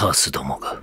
カースどもが。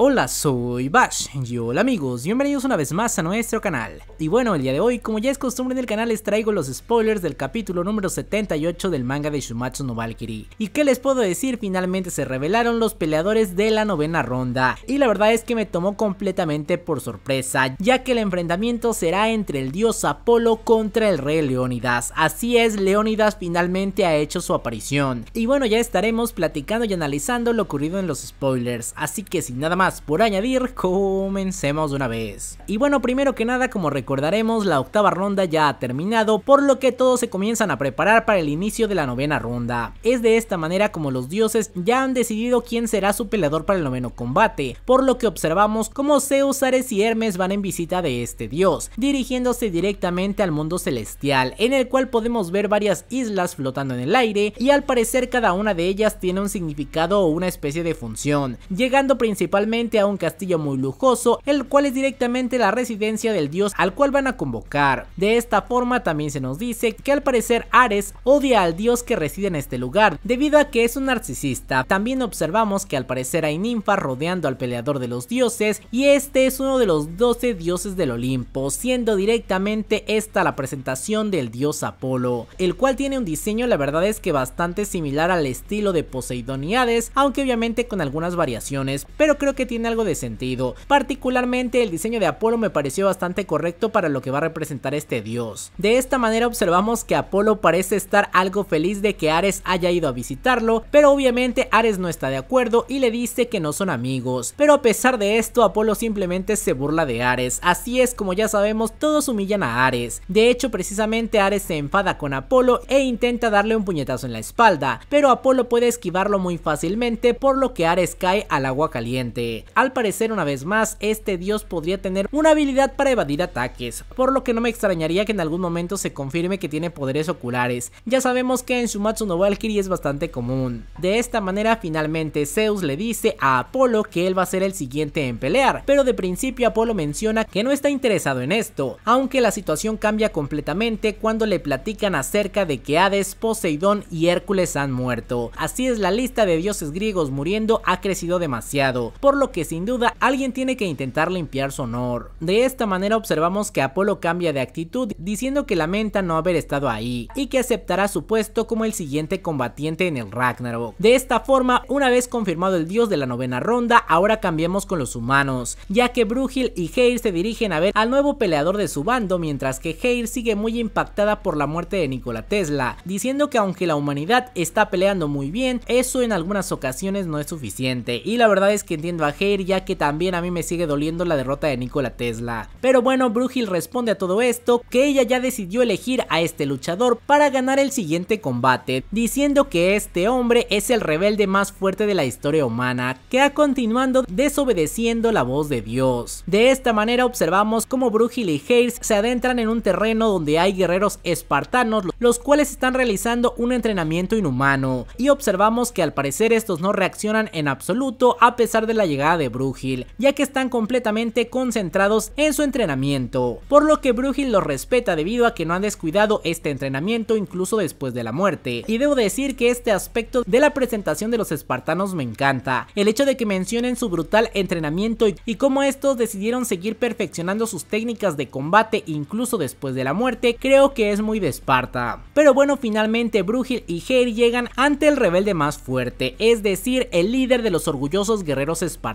Hola, soy Bash y hola amigos, bienvenidos una vez más a nuestro canal. Y bueno, el día de hoy, como ya es costumbre en el canal, les traigo los spoilers del capítulo número 78 del manga de Shumatsu no Valkyrie. ¿Y qué les puedo decir? Finalmente se revelaron los peleadores de la novena ronda. Y la verdad es que me tomó completamente por sorpresa, ya que el enfrentamiento será entre el dios Apolo contra el rey Leónidas. Así es, Leónidas finalmente ha hecho su aparición. Y bueno, ya estaremos platicando y analizando lo ocurrido en los spoilers, así que sin nada más por añadir, comencemos de una vez. Y bueno, primero que nada, como recordaremos, la octava ronda ya ha terminado, por lo que todos se comienzan a preparar para el inicio de la novena ronda. Es de esta manera como los dioses ya han decidido quién será su peleador para el noveno combate, por lo que observamos cómo Zeus, Ares y Hermes van en visita de este dios, dirigiéndose directamente al mundo celestial, en el cual podemos ver varias islas flotando en el aire y al parecer cada una de ellas tiene un significado o una especie de función, llegando principalmente a un castillo muy lujoso, el cual es directamente la residencia del dios al cual van a convocar. De esta forma también se nos dice que al parecer Ares odia al dios que reside en este lugar, debido a que es un narcisista. También observamos que al parecer hay ninfas rodeando al peleador de los dioses y este es uno de los 12 dioses del Olimpo, siendo directamente esta la presentación del dios Apolo, el cual tiene un diseño la verdad es que bastante similar al estilo de Poseidón y Hades, aunque obviamente con algunas variaciones, pero creo que tiene algo de sentido. Particularmente el diseño de Apolo me pareció bastante correcto para lo que va a representar este dios. De esta manera observamos que Apolo parece estar algo feliz de que Ares haya ido a visitarlo, pero obviamente Ares no está de acuerdo y le dice que no son amigos. Pero a pesar de esto, Apolo simplemente se burla de Ares. Así es como ya sabemos, todos humillan a Ares. De hecho, precisamente Ares se enfada con Apolo e intenta darle un puñetazo en la espalda, pero Apolo puede esquivarlo muy fácilmente por lo que Ares cae al agua caliente. Al parecer una vez más, este dios podría tener una habilidad para evadir ataques, por lo que no me extrañaría que en algún momento se confirme que tiene poderes oculares. Ya sabemos que en Sumatsu no Valkyrie es bastante común. De esta manera finalmente Zeus le dice a Apolo que él va a ser el siguiente en pelear, pero de principio Apolo menciona que no está interesado en esto, aunque la situación cambia completamente cuando le platican acerca de que Hades, Poseidón y Hércules han muerto. Así es la lista de dioses griegos muriendo ha crecido demasiado, por lo que sin duda alguien tiene que intentar limpiar su honor. De esta manera observamos que Apolo cambia de actitud diciendo que lamenta no haber estado ahí y que aceptará su puesto como el siguiente combatiente en el Ragnarok. De esta forma, una vez confirmado el dios de la novena ronda, ahora cambiamos con los humanos, ya que Brujil y Heir se dirigen a ver al nuevo peleador de su bando, mientras que Heir sigue muy impactada por la muerte de Nikola Tesla, diciendo que aunque la humanidad está peleando muy bien, eso en algunas ocasiones no es suficiente. Y la verdad es que entiendo Heir ya que también a mí me sigue doliendo la derrota de Nikola Tesla. Pero bueno, Brugil responde a todo esto que ella ya decidió elegir a este luchador para ganar el siguiente combate, diciendo que este hombre es el rebelde más fuerte de la historia humana, que ha continuando desobedeciendo la voz de Dios. De esta manera observamos cómo Brugil y Hayes se adentran en un terreno donde hay guerreros espartanos, los cuales están realizando un entrenamiento inhumano, y observamos que al parecer estos no reaccionan en absoluto a pesar de la llegada de Brugil, ya que están completamente concentrados en su entrenamiento, por lo que Brugil los respeta debido a que no han descuidado este entrenamiento incluso después de la muerte. Y debo decir que este aspecto de la presentación de los espartanos me encanta, el hecho de que mencionen su brutal entrenamiento y cómo estos decidieron seguir perfeccionando sus técnicas de combate incluso después de la muerte, creo que es muy de Esparta. Pero bueno, finalmente Brugil y Heir llegan ante el rebelde más fuerte, es decir, el líder de los orgullosos guerreros espartanos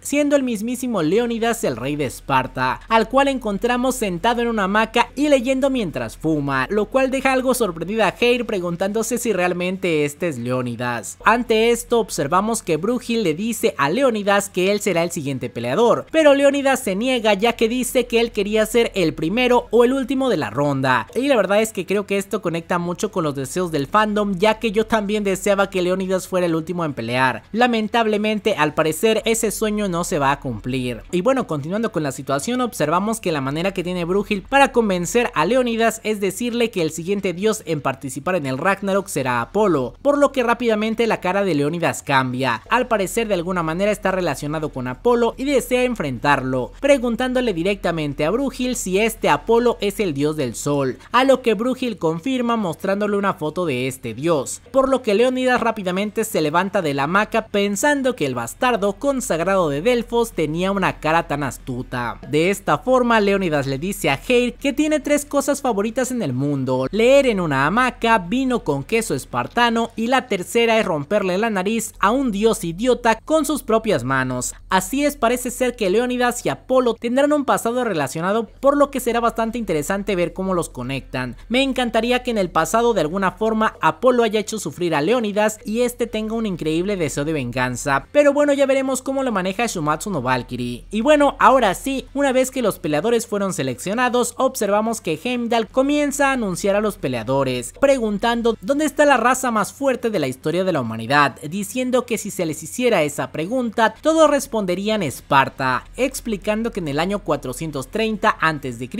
siendo el mismísimo Leónidas el rey de Esparta, al cual encontramos sentado en una hamaca y leyendo mientras fuma, lo cual deja algo sorprendida a Heir preguntándose si realmente este es Leónidas. Ante esto observamos que Brugil le dice a Leónidas que él será el siguiente peleador, pero Leónidas se niega ya que dice que él quería ser el primero o el último de la ronda. Y la verdad es que creo que esto conecta mucho con los deseos del fandom ya que yo también deseaba que Leónidas fuera el último en pelear. Lamentablemente al parecer ese sueño no se va a cumplir. Y bueno, continuando con la situación, observamos que la manera que tiene Brugil para convencer a Leonidas es decirle que el siguiente dios en participar en el Ragnarok será Apolo, por lo que rápidamente la cara de Leonidas cambia. Al parecer de alguna manera está relacionado con Apolo y desea enfrentarlo, preguntándole directamente a Brugil si este Apolo es el dios del sol, a lo que Brugil confirma mostrándole una foto de este dios, por lo que Leonidas rápidamente se levanta de la hamaca pensando que el bastardo consagrado de Delfos, tenía una cara tan astuta. De esta forma, Leonidas le dice a Hale que tiene tres cosas favoritas en el mundo, leer en una hamaca, vino con queso espartano y la tercera es romperle la nariz a un dios idiota con sus propias manos. Así es, parece ser que Leonidas y Apolo tendrán un pasado relacionado por lo que será bastante interesante ver cómo los conectan. Me encantaría que en el pasado de alguna forma Apolo haya hecho sufrir a Leonidas y este tenga un increíble deseo de venganza. Pero bueno, ya veremos cómo lo maneja Shumatsu no Valkyrie. Y bueno, ahora sí, una vez que los peleadores fueron seleccionados, observamos que Heimdall comienza a anunciar a los peleadores, preguntando dónde está la raza más fuerte de la historia de la humanidad, diciendo que si se les hiciera esa pregunta, todos responderían Esparta, explicando que en el año 430 a.C.,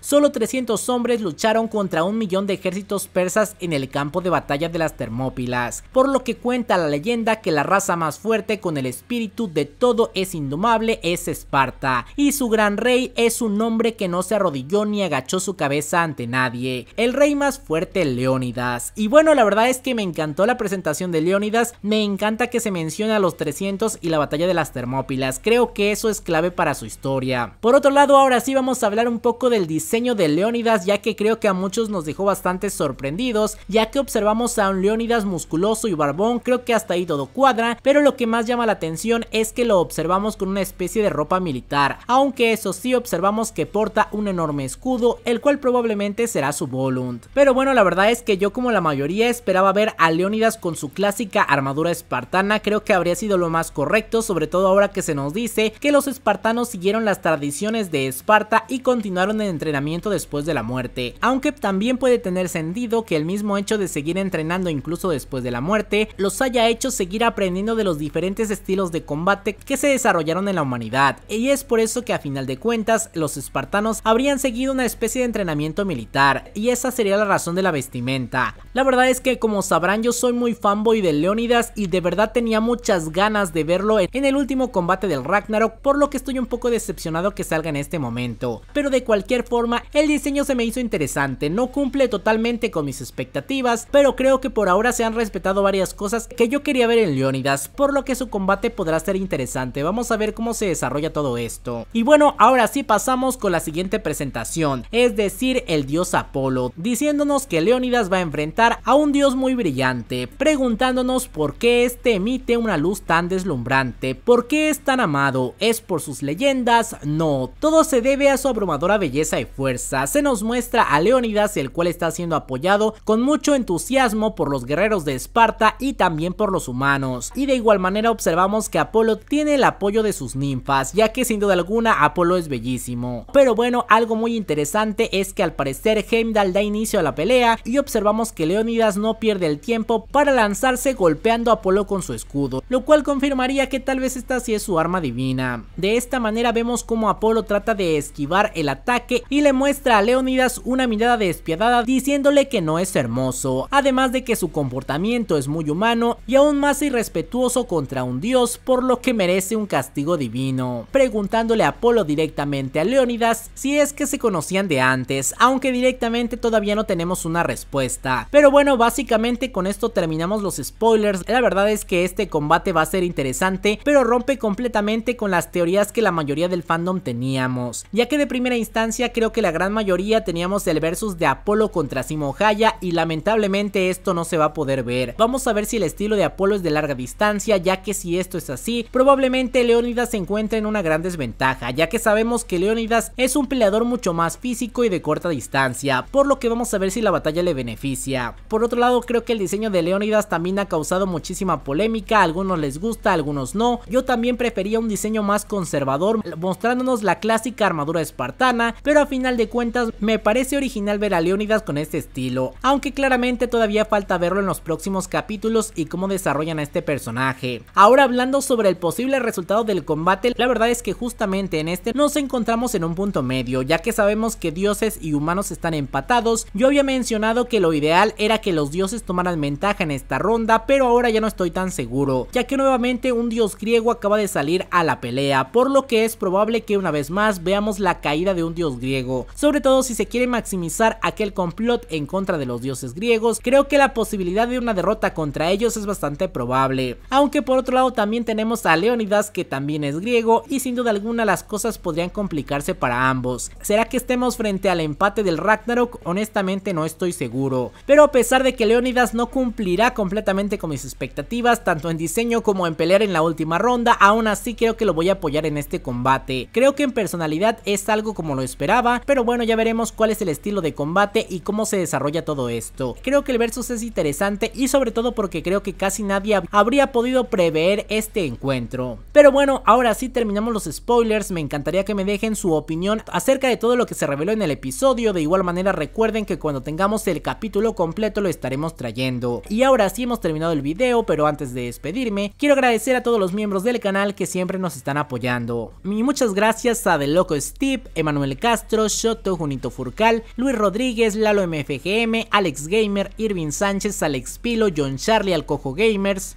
solo 300 hombres lucharon contra un millón de ejércitos persas en el campo de batalla de las Termópilas, por lo que cuenta la leyenda que la raza más fuerte con el espíritu de todo es indomable es Esparta, y su gran rey es un hombre que no se arrodilló ni agachó su cabeza ante nadie, el rey más fuerte Leónidas. Y bueno, la verdad es que me encantó la presentación de Leónidas, me encanta que se mencione a los 300 y la batalla de las Termópilas, creo que eso es clave para su historia. Por otro lado, ahora sí vamos a hablar un poco del diseño de Leónidas, ya que creo que a muchos nos dejó bastante sorprendidos, ya que observamos a un Leónidas musculoso y barbón, creo que hasta ahí todo cuadra, pero lo que más llama la atención es que lo observamos con una especie de ropa militar, aunque eso sí observamos que porta un enorme escudo, el cual probablemente será su Volunt. Pero bueno, la verdad es que yo como la mayoría esperaba ver a Leónidas con su clásica armadura espartana, creo que habría sido lo más correcto, sobre todo ahora que se nos dice que los espartanos siguieron las tradiciones de Esparta y continuaron el entrenamiento después de la muerte, aunque también puede tener sentido que el mismo hecho de seguir entrenando incluso después de la muerte, los haya hecho seguir aprendiendo de los diferentes estilos de combate que se desarrollaron en la humanidad, y es por eso que a final de cuentas los espartanos habrían seguido una especie de entrenamiento militar, y esa sería la razón de la vestimenta. La verdad es que como sabrán yo soy muy fanboy de Leónidas y de verdad tenía muchas ganas de verlo en el último combate del Ragnarok, por lo que estoy un poco decepcionado que salga en este momento. Pero de cualquier forma, el diseño se me hizo interesante, no cumple totalmente con mis expectativas, pero creo que por ahora se han respetado varias cosas que yo quería ver en Leónidas, por lo que su combate podrá ser interesante, vamos a ver cómo se desarrolla todo esto. Y bueno, ahora sí pasamos con la siguiente presentación, es decir, el dios Apolo, diciéndonos que Leónidas va a enfrentar a un dios muy brillante, preguntándonos por qué este emite una luz tan deslumbrante, por qué es tan amado, es por sus leyendas, no, todo se debe a su abrumadora belleza y fuerza, se nos muestra a Leónidas el cual está siendo apoyado con mucho entusiasmo por los guerreros de Esparta y también por los humanos, y de igual manera observamos que Apolo tiene el apoyo de sus ninfas, ya que sin duda alguna Apolo es bellísimo. Pero bueno, algo muy interesante es que al parecer Heimdall da inicio a la pelea y observamos que leonidas no pierde el tiempo para lanzarse golpeando a Apolo con su escudo, lo cual confirmaría que tal vez esta sí es su arma divina. De esta manera vemos cómo Apolo trata de esquivar el ataque y le muestra a leonidas una mirada despiadada diciéndole que no es hermoso, además de que su comportamiento es muy humano y aún más irrespetuoso contra un dios por lo que merece un castigo divino, preguntándole a Apolo directamente a Leonidas. si es que se conocían de antes, aunque directamente todavía no tenemos una respuesta. Pero bueno, básicamente con esto terminamos los spoilers, la verdad es que este combate va a ser interesante, pero rompe completamente con las teorías que la mayoría del fandom teníamos, ya que de primera instancia creo que la gran mayoría teníamos el versus de Apolo contra Simohaya y lamentablemente esto no se va a poder ver. Vamos a ver si el estilo de Apolo es de larga distancia, ya que si esto es así, probablemente Leonidas se encuentra en una gran desventaja, ya que sabemos que Leonidas es un peleador mucho más físico y de corta distancia, por lo que vamos a ver si la batalla le beneficia. Por otro lado, creo que el diseño de Leonidas también ha causado muchísima polémica, algunos les gusta, algunos no. Yo también prefería un diseño más conservador, mostrándonos la clásica armadura espartana, pero a final de cuentas me parece original ver a Leonidas con este estilo, aunque claramente todavía falta verlo en los próximos capítulos y cómo desarrollan a este personaje. Ahora hablando sobre el posible resultado del combate, la verdad es que justamente en este nos encontramos en un punto medio, ya que sabemos que dioses y humanos están empatados. Yo había mencionado que lo ideal era que los dioses tomaran ventaja en esta ronda, pero ahora ya no estoy tan seguro, ya que nuevamente un dios griego acaba de salir a la pelea, por lo que es probable que una vez más veamos la caída de un dios griego, sobre todo si se quiere maximizar aquel complot en contra de los dioses griegos, creo que la posibilidad de una derrota contra ellos es bastante probable, aunque por otro lado también tenemos tenemos a Leonidas que también es griego y sin duda alguna las cosas podrían complicarse para ambos. ¿Será que estemos frente al empate del Ragnarok? Honestamente no estoy seguro. Pero a pesar de que Leonidas no cumplirá completamente con mis expectativas, tanto en diseño como en pelear en la última ronda, aún así creo que lo voy a apoyar en este combate. Creo que en personalidad es algo como lo esperaba, pero bueno ya veremos cuál es el estilo de combate y cómo se desarrolla todo esto. Creo que el versus es interesante y sobre todo porque creo que casi nadie habría podido prever este encuentro. Pero bueno, ahora sí terminamos los spoilers, me encantaría que me dejen su opinión acerca de todo lo que se reveló en el episodio, de igual manera recuerden que cuando tengamos el capítulo completo lo estaremos trayendo. Y ahora sí hemos terminado el video, pero antes de despedirme, quiero agradecer a todos los miembros del canal que siempre nos están apoyando. Y muchas gracias a The Loco Steve, Emanuel Castro, Shoto Junito Furcal, Luis Rodríguez, Lalo MFGM, Alex Gamer, Irving Sánchez, Alex Pilo, John Charlie, Alcojo Gamers,